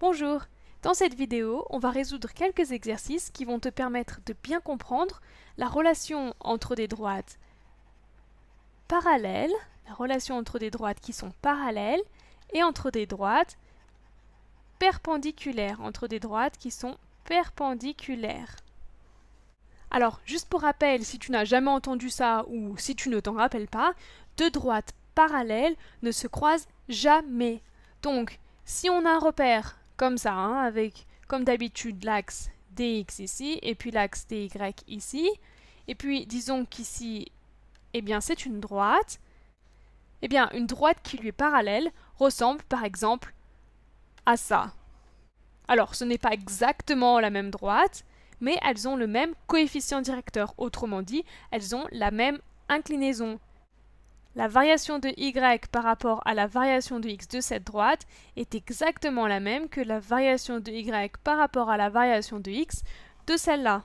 Bonjour Dans cette vidéo, on va résoudre quelques exercices qui vont te permettre de bien comprendre la relation entre des droites parallèles, la relation entre des droites qui sont parallèles, et entre des droites perpendiculaires, entre des droites qui sont perpendiculaires. Alors, juste pour rappel, si tu n'as jamais entendu ça ou si tu ne t'en rappelles pas, deux droites parallèles ne se croisent jamais. Donc, si on a un repère comme ça, hein, avec, comme d'habitude, l'axe dx ici, et puis l'axe dy ici. Et puis, disons qu'ici, eh bien, c'est une droite. Eh bien, une droite qui lui est parallèle ressemble, par exemple, à ça. Alors, ce n'est pas exactement la même droite, mais elles ont le même coefficient directeur. Autrement dit, elles ont la même inclinaison la variation de y par rapport à la variation de x de cette droite est exactement la même que la variation de y par rapport à la variation de x de celle-là.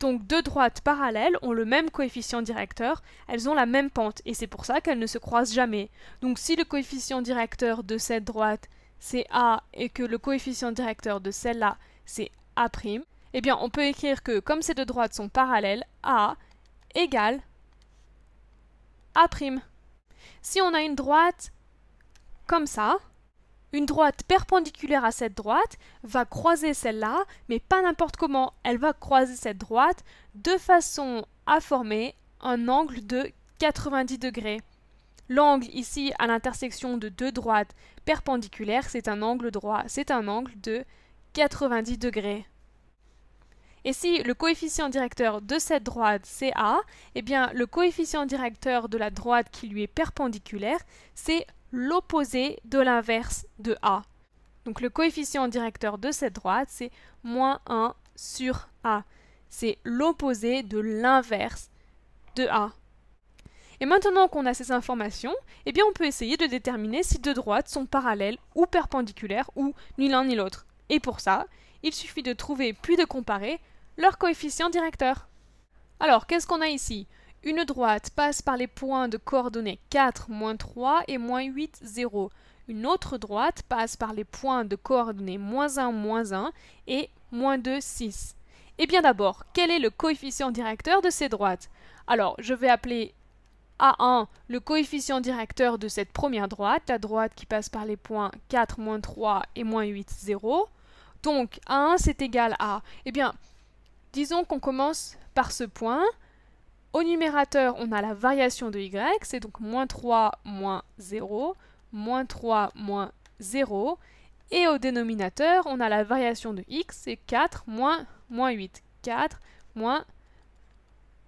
Donc deux droites parallèles ont le même coefficient directeur, elles ont la même pente, et c'est pour ça qu'elles ne se croisent jamais. Donc si le coefficient directeur de cette droite c'est A et que le coefficient directeur de celle-là c'est A', eh bien on peut écrire que comme ces deux droites sont parallèles, A égale A'. Si on a une droite comme ça, une droite perpendiculaire à cette droite va croiser celle-là, mais pas n'importe comment, elle va croiser cette droite de façon à former un angle de 90 degrés. L'angle ici à l'intersection de deux droites perpendiculaires, c'est un angle droit, c'est un angle de 90 degrés. Et si le coefficient directeur de cette droite c'est A, eh bien le coefficient directeur de la droite qui lui est perpendiculaire, c'est l'opposé de l'inverse de A. Donc le coefficient directeur de cette droite, c'est moins 1 sur A. C'est l'opposé de l'inverse de A. Et maintenant qu'on a ces informations, eh bien on peut essayer de déterminer si deux droites sont parallèles ou perpendiculaires ou ni l'un ni l'autre. Et pour ça, il suffit de trouver puis de comparer leur coefficient directeur. Alors, qu'est-ce qu'on a ici Une droite passe par les points de coordonnées 4, moins 3 et moins 8, 0. Une autre droite passe par les points de coordonnées moins 1, moins 1 et moins 2, 6. Eh bien d'abord, quel est le coefficient directeur de ces droites Alors, je vais appeler A1 le coefficient directeur de cette première droite, la droite qui passe par les points 4, moins 3 et moins 8, 0. Donc, A1 c'est égal à... Eh bien, Disons qu'on commence par ce point. Au numérateur, on a la variation de y, c'est donc moins 3, moins 0, moins 3, moins 0. Et au dénominateur, on a la variation de x, c'est 4, moins, moins 8. 4, moins,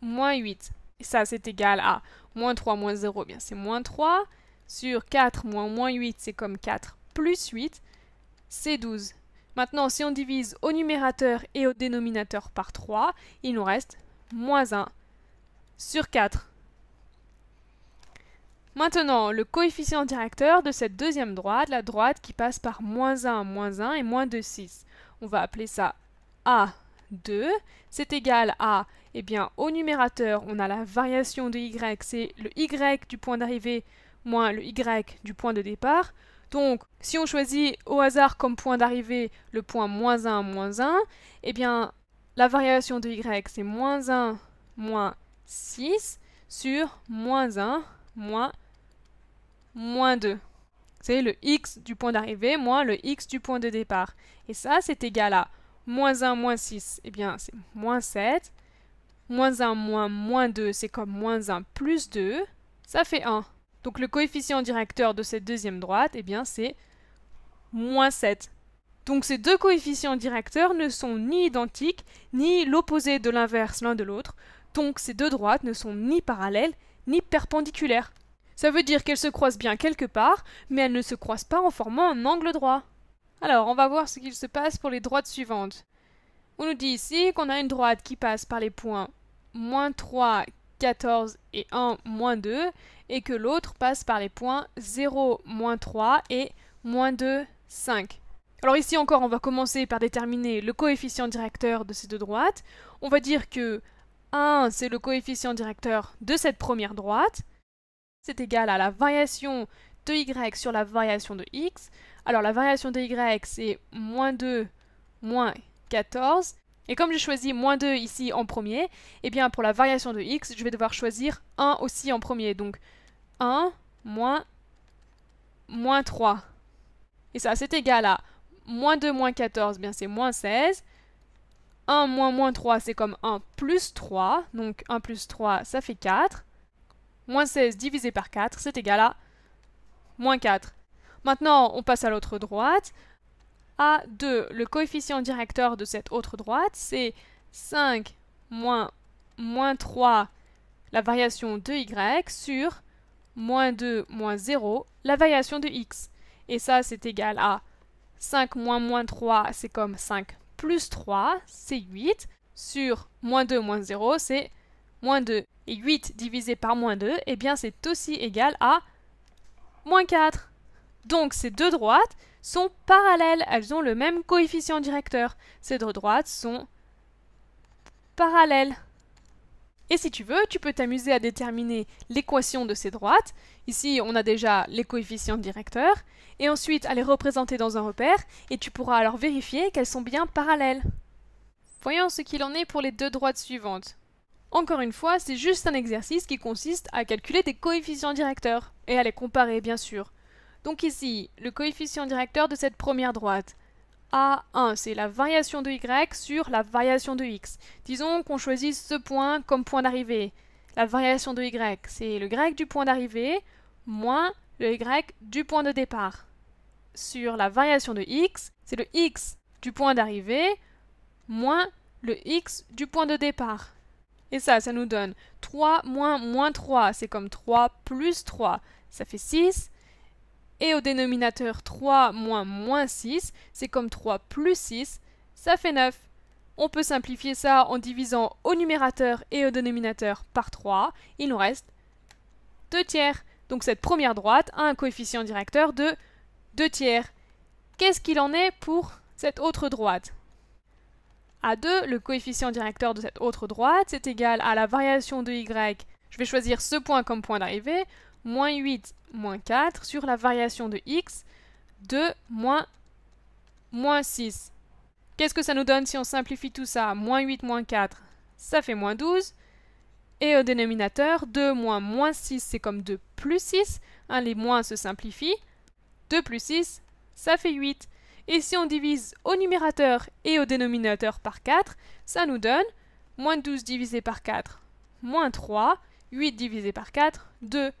moins 8. Et ça, c'est égal à moins 3, moins 0, eh bien c'est moins 3. Sur 4, moins, moins 8, c'est comme 4, plus 8, c'est 12. Maintenant, si on divise au numérateur et au dénominateur par 3, il nous reste moins 1 sur 4. Maintenant, le coefficient directeur de cette deuxième droite, la droite qui passe par moins 1, moins 1 et moins 2, 6. On va appeler ça A2. C'est égal à, eh bien, au numérateur, on a la variation de y, c'est le y du point d'arrivée moins le y du point de départ. Donc, si on choisit au hasard comme point d'arrivée le point moins 1, moins 1, eh bien, la variation de y, c'est moins 1, moins 6 sur moins 1, moins, moins 2. C'est le x du point d'arrivée moins le x du point de départ. Et ça, c'est égal à moins 1, moins 6, eh bien, c'est moins 7. Moins 1, moins moins 2, c'est comme moins 1 plus 2. Ça fait 1. Donc le coefficient directeur de cette deuxième droite, eh bien c'est moins 7. Donc ces deux coefficients directeurs ne sont ni identiques, ni l'opposé de l'inverse l'un de l'autre. Donc ces deux droites ne sont ni parallèles, ni perpendiculaires. Ça veut dire qu'elles se croisent bien quelque part, mais elles ne se croisent pas en formant un angle droit. Alors, on va voir ce qu'il se passe pour les droites suivantes. On nous dit ici qu'on a une droite qui passe par les points moins 3, 14 et 1 moins 2, et que l'autre passe par les points 0 moins 3 et moins 2, 5. Alors ici encore, on va commencer par déterminer le coefficient directeur de ces deux droites. On va dire que 1, c'est le coefficient directeur de cette première droite. C'est égal à la variation de y sur la variation de x. Alors la variation de y, c'est moins 2 moins 14. Et comme j'ai choisi moins 2 ici en premier, eh bien pour la variation de x, je vais devoir choisir 1 aussi en premier. Donc 1 moins, moins 3. Et ça, c'est égal à moins 2 moins 14, eh bien c'est moins 16. 1 moins moins 3, c'est comme 1 plus 3. Donc 1 plus 3, ça fait 4. Moins 16 divisé par 4, c'est égal à moins 4. Maintenant, on passe à l'autre droite. A2, le coefficient directeur de cette autre droite, c'est 5 moins, moins 3, la variation de y, sur moins 2 moins 0, la variation de x. Et ça, c'est égal à 5 moins moins 3, c'est comme 5 plus 3, c'est 8, sur moins 2 moins 0, c'est moins 2. Et 8 divisé par moins 2, eh bien c'est aussi égal à moins 4. Donc ces deux droites sont parallèles, elles ont le même coefficient directeur. Ces deux droites sont parallèles. Et si tu veux, tu peux t'amuser à déterminer l'équation de ces droites. Ici, on a déjà les coefficients directeurs, et ensuite à les représenter dans un repère, et tu pourras alors vérifier qu'elles sont bien parallèles. Voyons ce qu'il en est pour les deux droites suivantes. Encore une fois, c'est juste un exercice qui consiste à calculer des coefficients directeurs, et à les comparer bien sûr. Donc ici, le coefficient directeur de cette première droite. A1, c'est la variation de y sur la variation de x. Disons qu'on choisit ce point comme point d'arrivée. La variation de y, c'est le y du point d'arrivée moins le y du point de départ. Sur la variation de x, c'est le x du point d'arrivée moins le x du point de départ. Et ça, ça nous donne 3 moins moins 3, c'est comme 3 plus 3. Ça fait 6. Et au dénominateur 3 moins moins 6, c'est comme 3 plus 6, ça fait 9. On peut simplifier ça en divisant au numérateur et au dénominateur par 3. Il nous reste 2 tiers. Donc cette première droite a un coefficient directeur de 2 tiers. Qu'est-ce qu'il en est pour cette autre droite à 2, le coefficient directeur de cette autre droite, c'est égal à la variation de y. Je vais choisir ce point comme point d'arrivée moins 8, moins 4 sur la variation de x 2, moins, moins 6. Qu'est-ce que ça nous donne si on simplifie tout ça Moins 8, moins 4, ça fait moins 12. Et au dénominateur, 2 moins moins 6, c'est comme 2 plus 6. Hein, les moins se simplifient. 2 plus 6, ça fait 8. Et si on divise au numérateur et au dénominateur par 4, ça nous donne moins 12 divisé par 4, moins 3, 8 divisé par 4, 2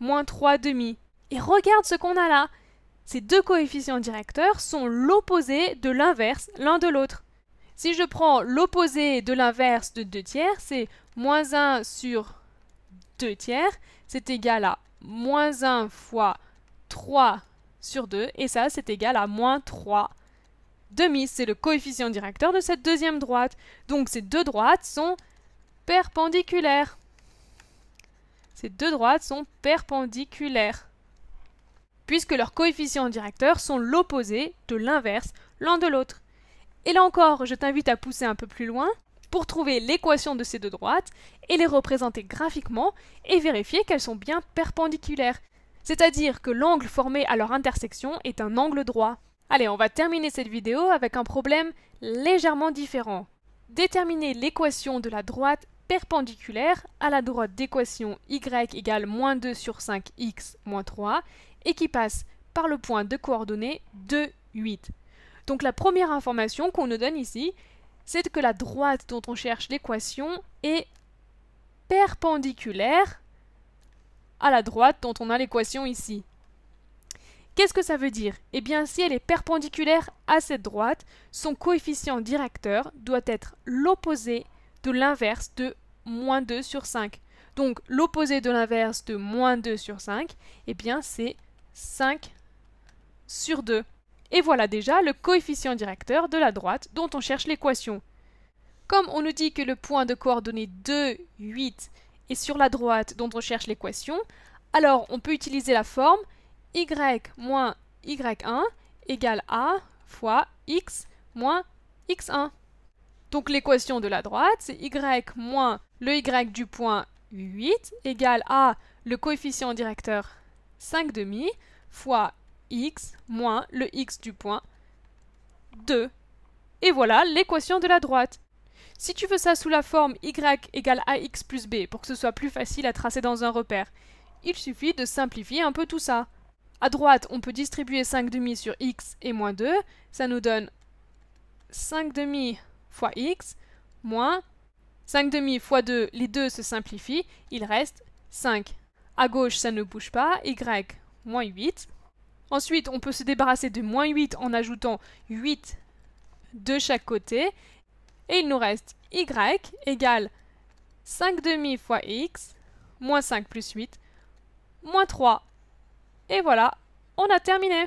moins demi. Et regarde ce qu'on a là. Ces deux coefficients directeurs sont l'opposé de l'inverse l'un de l'autre. Si je prends l'opposé de l'inverse de 2 tiers, c'est moins 1 sur 2 tiers, c'est égal à moins 1 fois 3 sur 2, et ça c'est égal à moins 3 demi, c'est le coefficient directeur de cette deuxième droite. Donc ces deux droites sont perpendiculaires ces deux droites sont perpendiculaires, puisque leurs coefficients directeurs sont l'opposé de l'inverse l'un de l'autre. Et là encore, je t'invite à pousser un peu plus loin pour trouver l'équation de ces deux droites et les représenter graphiquement et vérifier qu'elles sont bien perpendiculaires, c'est-à-dire que l'angle formé à leur intersection est un angle droit. Allez, on va terminer cette vidéo avec un problème légèrement différent. Déterminer l'équation de la droite perpendiculaire à la droite d'équation y égale moins 2 sur 5x moins 3 et qui passe par le point de coordonnées 2, 8. Donc la première information qu'on nous donne ici, c'est que la droite dont on cherche l'équation est perpendiculaire à la droite dont on a l'équation ici. Qu'est-ce que ça veut dire Eh bien, si elle est perpendiculaire à cette droite, son coefficient directeur doit être l'opposé l'inverse de moins 2 sur 5. Donc l'opposé de l'inverse de moins 2 sur 5, eh bien c'est 5 sur 2. Et voilà déjà le coefficient directeur de la droite dont on cherche l'équation. Comme on nous dit que le point de coordonnées 2, 8 est sur la droite dont on cherche l'équation, alors on peut utiliser la forme y moins y1 égale a fois x moins x1. Donc l'équation de la droite, c'est y moins le y du point 8 égale à le coefficient directeur 5 demi fois x moins le x du point 2. Et voilà l'équation de la droite. Si tu veux ça sous la forme y égale ax plus b pour que ce soit plus facile à tracer dans un repère, il suffit de simplifier un peu tout ça. À droite, on peut distribuer 5 demi sur x et moins 2, ça nous donne 5 demi fois x moins 5 demi fois 2, les deux se simplifient, il reste 5. À gauche, ça ne bouge pas, y moins 8. Ensuite, on peut se débarrasser de moins 8 en ajoutant 8 de chaque côté. Et il nous reste y égale 5 demi fois x, moins 5 plus 8, moins 3. Et voilà, on a terminé